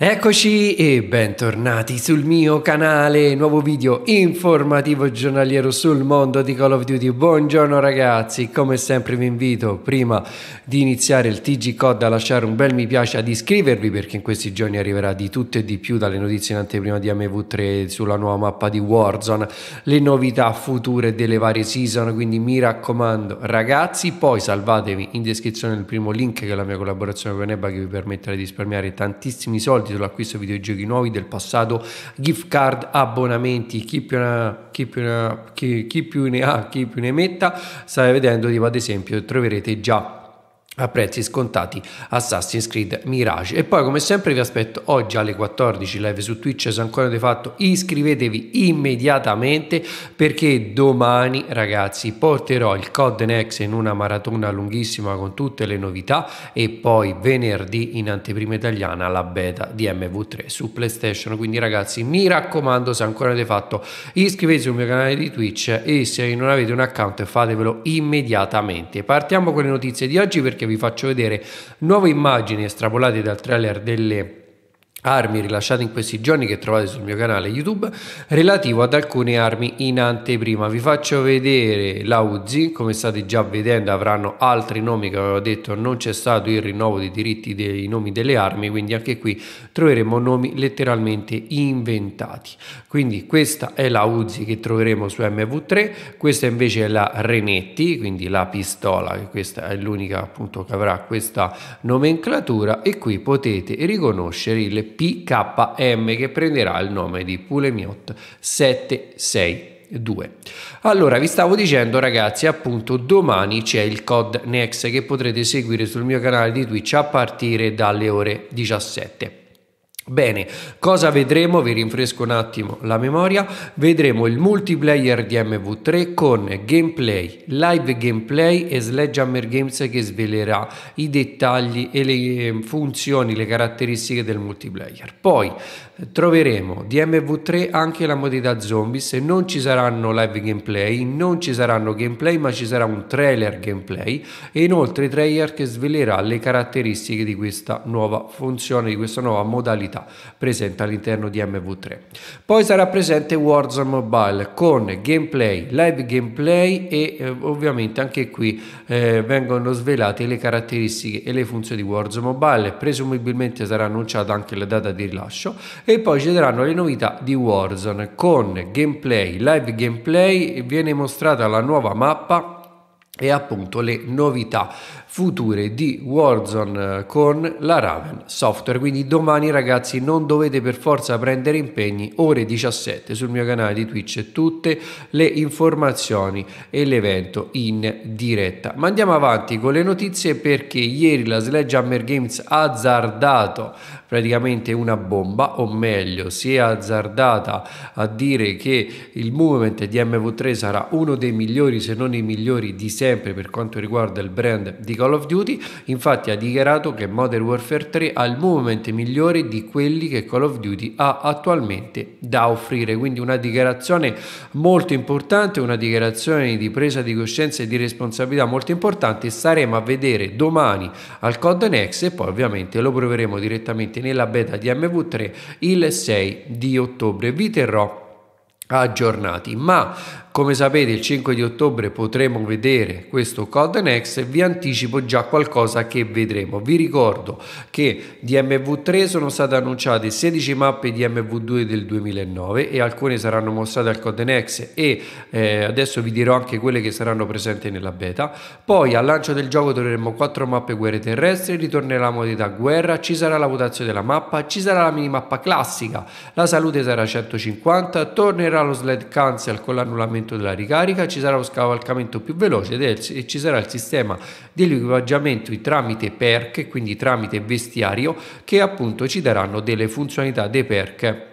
Eccoci e bentornati sul mio canale, nuovo video informativo giornaliero sul mondo di Call of Duty. Buongiorno ragazzi, come sempre vi invito prima di iniziare il TG Code a lasciare un bel mi piace, ad iscrivervi perché in questi giorni arriverà di tutto e di più dalle notizie in anteprima di MV3 sulla nuova mappa di Warzone, le novità future delle varie season, quindi mi raccomando ragazzi, poi salvatevi in descrizione il primo link che è la mia collaborazione con Eba che vi permetterà di risparmiare tantissimi soldi soldi sull'acquisto di videogiochi nuovi del passato, gift card, abbonamenti, chi più, ne, chi, più ne, chi, chi più ne ha, chi più ne metta, stai vedendo tipo ad esempio troverete già a prezzi scontati Assassin's Creed Mirage e poi come sempre vi aspetto oggi alle 14 live su Twitch se ancora non avete fatto iscrivetevi immediatamente perché domani ragazzi porterò il Code Next in una maratona lunghissima con tutte le novità e poi venerdì in anteprima italiana la beta di MV3 su PlayStation quindi ragazzi mi raccomando se ancora non avete fatto iscrivetevi sul mio canale di Twitch e se non avete un account fatevelo immediatamente partiamo con le notizie di oggi perché vi faccio vedere nuove immagini estrapolate dal trailer delle armi rilasciate in questi giorni che trovate sul mio canale YouTube relativo ad alcune armi in anteprima. Vi faccio vedere la Uzi, come state già vedendo avranno altri nomi che avevo detto non c'è stato il rinnovo dei diritti dei nomi delle armi, quindi anche qui troveremo nomi letteralmente inventati. Quindi questa è la Uzi che troveremo su MV3, questa invece è la Renetti, quindi la pistola, che questa è l'unica appunto che avrà questa nomenclatura e qui potete riconoscere le PKM che prenderà il nome di Pulemiot 762. 2. Allora, vi stavo dicendo ragazzi, appunto, domani c'è il COD Next che potrete seguire sul mio canale di Twitch a partire dalle ore 17. Bene, cosa vedremo? Vi rinfresco un attimo la memoria. Vedremo il multiplayer di MV3 con gameplay, live gameplay e Sledgehammer Games che svelerà i dettagli e le ehm, funzioni, le caratteristiche del multiplayer. Poi eh, troveremo di MV3 anche la modalità zombies e non ci saranno live gameplay, non ci saranno gameplay ma ci sarà un trailer gameplay e inoltre trailer che svelerà le caratteristiche di questa nuova funzione, di questa nuova modalità modalità presente all'interno di MV3. Poi sarà presente Warzone Mobile con gameplay, live gameplay e eh, ovviamente anche qui eh, vengono svelate le caratteristiche e le funzioni di Warzone Mobile, presumibilmente sarà annunciata anche la data di rilascio e poi ci saranno le novità di Warzone con gameplay, live gameplay, viene mostrata la nuova mappa e appunto le novità future di Warzone eh, con la Raven Software. Quindi domani ragazzi non dovete per forza prendere impegni, ore 17 sul mio canale di Twitch tutte le informazioni e l'evento in diretta. Ma andiamo avanti con le notizie perché ieri la Sledgehammer Games ha azzardato praticamente una bomba, o meglio si è azzardata a dire che il movement di MV3 sarà uno dei migliori se non i migliori di serie sempre per quanto riguarda il brand di Call of Duty, infatti ha dichiarato che Modern Warfare 3 ha il movimento migliore di quelli che Call of Duty ha attualmente da offrire, quindi una dichiarazione molto importante, una dichiarazione di presa di coscienza e di responsabilità molto importante, staremo a vedere domani al Code Next e poi ovviamente lo proveremo direttamente nella beta di MV3 il 6 di ottobre. Vi terrò aggiornati ma come sapete il 5 di ottobre potremo vedere questo Code Next e vi anticipo già qualcosa che vedremo. Vi ricordo che di MV3 sono state annunciate 16 mappe di MV2 del 2009 e alcune saranno mostrate al Code Next e eh, adesso vi dirò anche quelle che saranno presenti nella beta. Poi al lancio del gioco troveremo 4 mappe guerre terrestri, ritornerà la modalità guerra, ci sarà la votazione della mappa, ci sarà la minimappa classica, la salute sarà 150, tornerà lo sled cancel con l'annullamento aumento della ricarica, ci sarà un scavalcamento più veloce e ci sarà il sistema di equipaggiamento tramite perk, quindi tramite vestiario, che appunto ci daranno delle funzionalità dei perk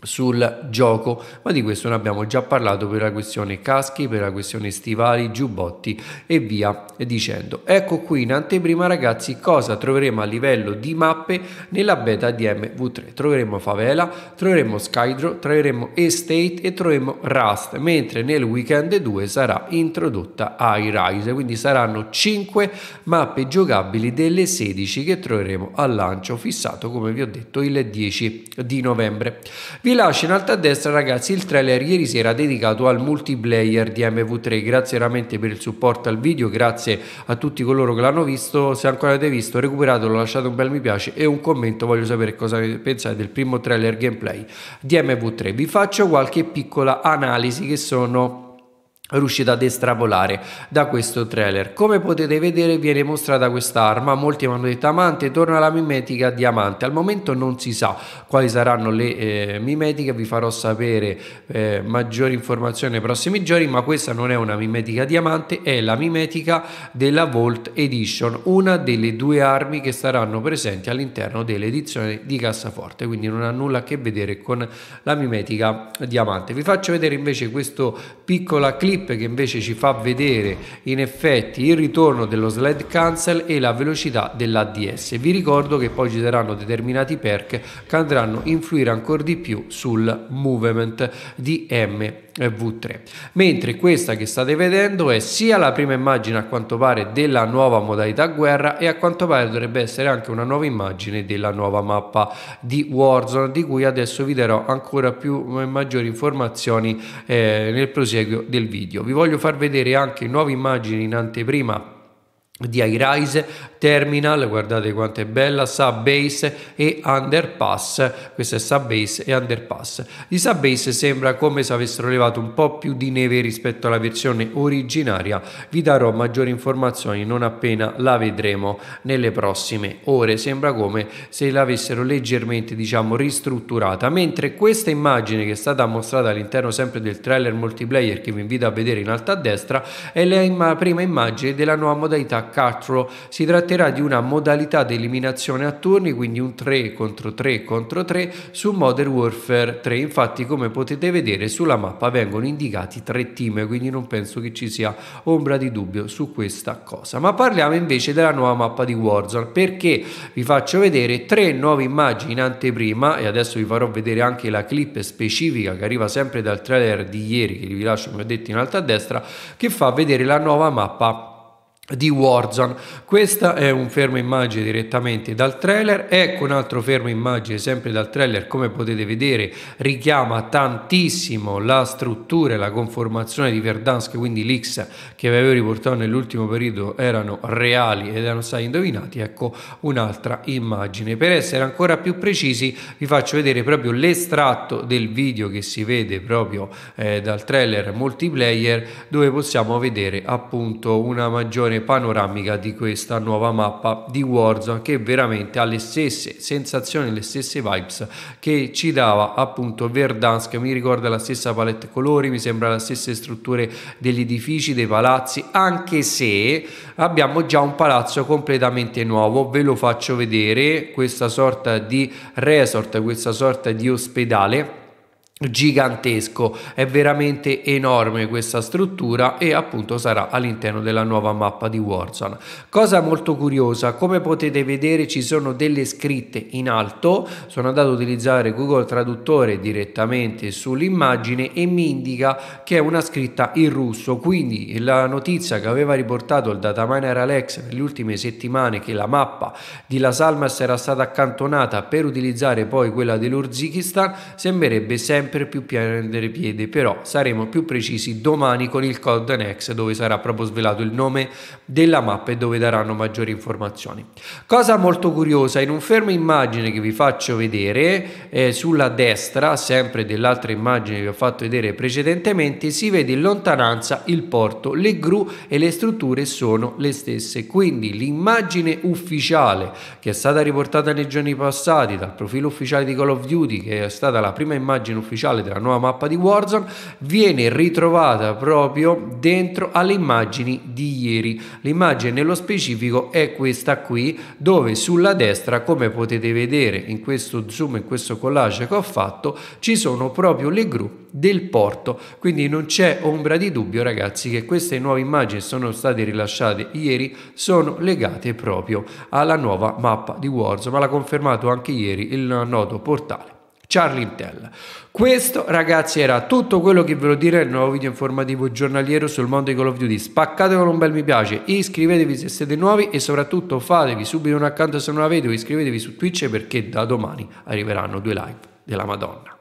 sul gioco ma di questo ne abbiamo già parlato per la questione caschi per la questione stivali giubbotti e via dicendo ecco qui in anteprima ragazzi cosa troveremo a livello di mappe nella beta di mv3 troveremo favela troveremo skydro troveremo estate e troveremo rust mentre nel weekend 2 sarà introdotta iRise quindi saranno 5 mappe giocabili delle 16 che troveremo al lancio fissato come vi ho detto il 10 di novembre vi lascio in alto a destra ragazzi il trailer ieri sera dedicato al multiplayer di MV3, grazie veramente per il supporto al video, grazie a tutti coloro che l'hanno visto, se ancora avete visto recuperatelo, lasciate un bel mi piace e un commento, voglio sapere cosa ne pensate del primo trailer gameplay di MV3, vi faccio qualche piccola analisi che sono riuscito ad estrapolare da questo trailer come potete vedere viene mostrata questa arma molti mi hanno detto amante torna alla mimetica diamante al momento non si sa quali saranno le eh, mimetiche vi farò sapere eh, maggiori informazioni nei prossimi giorni ma questa non è una mimetica diamante è la mimetica della Volt Edition una delle due armi che saranno presenti all'interno dell'edizione di cassaforte quindi non ha nulla a che vedere con la mimetica diamante vi faccio vedere invece questo piccolo clip clip che invece ci fa vedere in effetti il ritorno dello sled cancel e la velocità dell'ADS. Vi ricordo che poi ci saranno determinati perk che andranno a influire ancora di più sul movement di M V3 mentre questa che state vedendo è sia la prima immagine a quanto pare della nuova modalità guerra e a quanto pare dovrebbe essere anche una nuova immagine della nuova mappa di Warzone di cui adesso vi darò ancora più eh, maggiori informazioni eh, nel proseguo del video vi voglio far vedere anche nuove immagini in anteprima di iRise, Terminal, guardate quanto è bella, Subbase e Underpass, questo è Subbase e Underpass. Di Subbase sembra come se avessero levato un po' più di neve rispetto alla versione originaria, vi darò maggiori informazioni non appena la vedremo nelle prossime ore, sembra come se l'avessero leggermente diciamo ristrutturata, mentre questa immagine che è stata mostrata all'interno sempre del trailer multiplayer che vi invito a vedere in alto a destra è la prima immagine della nuova modalità Cutthrow si tratterà di una modalità di eliminazione a turni, quindi un 3 contro 3 contro 3 su Modern Warfare 3. Infatti come potete vedere sulla mappa vengono indicati tre team, quindi non penso che ci sia ombra di dubbio su questa cosa. Ma parliamo invece della nuova mappa di Warzone perché vi faccio vedere tre nuove immagini in anteprima e adesso vi farò vedere anche la clip specifica che arriva sempre dal trailer di ieri che vi lascio come ho detto in alto a destra che fa vedere la nuova mappa di Warzone. Questa è un fermo immagine direttamente dal trailer, ecco un altro fermo immagine sempre dal trailer, come potete vedere richiama tantissimo la struttura e la conformazione di Verdansk, quindi l'X che vi avevo riportato nell'ultimo periodo erano reali ed erano stati indovinati, ecco un'altra immagine. Per essere ancora più precisi vi faccio vedere proprio l'estratto del video che si vede proprio eh, dal trailer multiplayer dove possiamo vedere appunto una maggiore panoramica di questa nuova mappa di Warzone che veramente ha le stesse sensazioni, le stesse vibes che ci dava appunto Verdansk, mi ricorda la stessa palette colori, mi sembra le stesse strutture degli edifici, dei palazzi, anche se abbiamo già un palazzo completamente nuovo, ve lo faccio vedere, questa sorta di resort, questa sorta di ospedale gigantesco è veramente enorme questa struttura e appunto sarà all'interno della nuova mappa di Warzone cosa molto curiosa come potete vedere ci sono delle scritte in alto sono andato a utilizzare google traduttore direttamente sull'immagine e mi indica che è una scritta in russo quindi la notizia che aveva riportato il dataminer Alex nelle ultime settimane che la mappa di La Salmas era stata accantonata per utilizzare poi quella dell'Urzikistan sembrerebbe sempre sempre più prendere piede, però saremo più precisi domani con il Code Next dove sarà proprio svelato il nome della mappa e dove daranno maggiori informazioni. Cosa molto curiosa, in un fermo immagine che vi faccio vedere eh, sulla destra, sempre dell'altra immagine che vi ho fatto vedere precedentemente, si vede in lontananza il porto, le gru e le strutture sono le stesse. Quindi l'immagine ufficiale che è stata riportata nei giorni passati dal profilo ufficiale di Call of Duty, che è stata la prima immagine ufficiale ufficiale della nuova mappa di Warzone viene ritrovata proprio dentro alle immagini di ieri. L'immagine nello specifico è questa qui dove sulla destra come potete vedere in questo zoom, in questo collage che ho fatto ci sono proprio le gru del porto quindi non c'è ombra di dubbio ragazzi che queste nuove immagini sono state rilasciate ieri sono legate proprio alla nuova mappa di Warzone ma l'ha confermato anche ieri il noto portale Charlie Intel. Questo ragazzi era tutto quello che volevo dire nel nuovo video informativo giornaliero sul mondo di Call of Duty. Spaccate con un bel mi piace, iscrivetevi se siete nuovi e soprattutto fatevi subito un account se non l'avete o iscrivetevi su Twitch perché da domani arriveranno due live della Madonna.